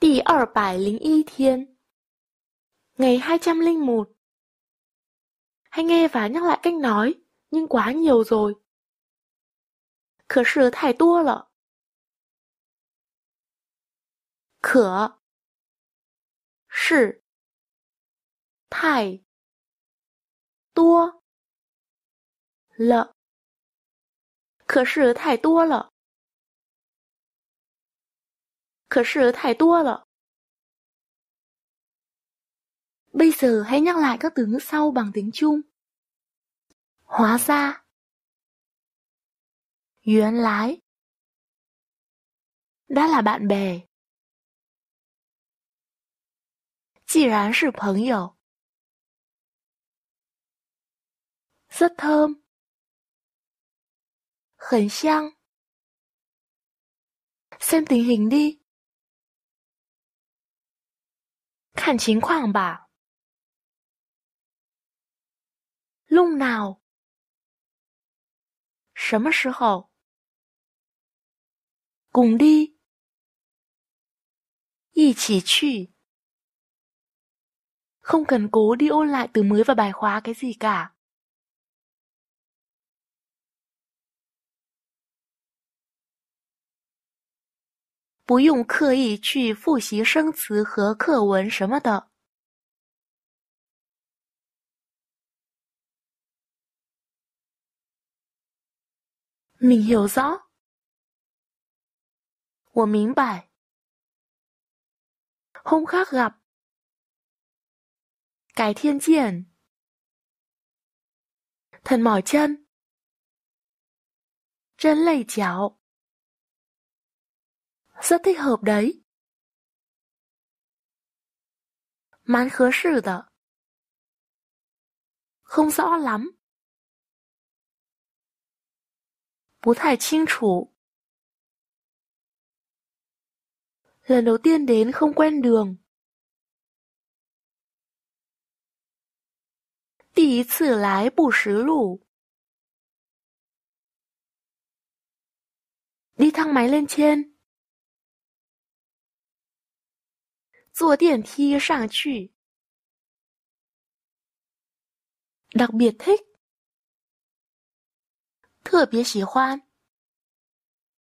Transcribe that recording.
第二百零一天，ngày 201. Hãy nghe và nhắc lại cách nói, nhưng quá nhiều rồi. 可是太多了。Bây giờ hãy nhắc lại các từ ngữ sau bằng tiếng Trung. Hóa ra Duyến lái Đã là bạn bè Chỉ rán sự phấn dầu Rất thơm Khẩn xăng Xem tình hình đi 看情况吧。lúc nào 什么时候 cùng đi 一起去 không cần cố đi ôn lại từ mới và bài khóa cái gì cả 不用刻意去复习生词和课文什么的。你有桑，我明白。红吸急，改天见。神 m 尖，真累脚。rất thích hợp đấy. Mán khứa sự tờ. Không rõ lắm. Lần đầu tiên đến không quen đường. Tỷ lái bù sứ Đi thang máy lên trên. 坐电梯上去。特别 thích，特别喜欢。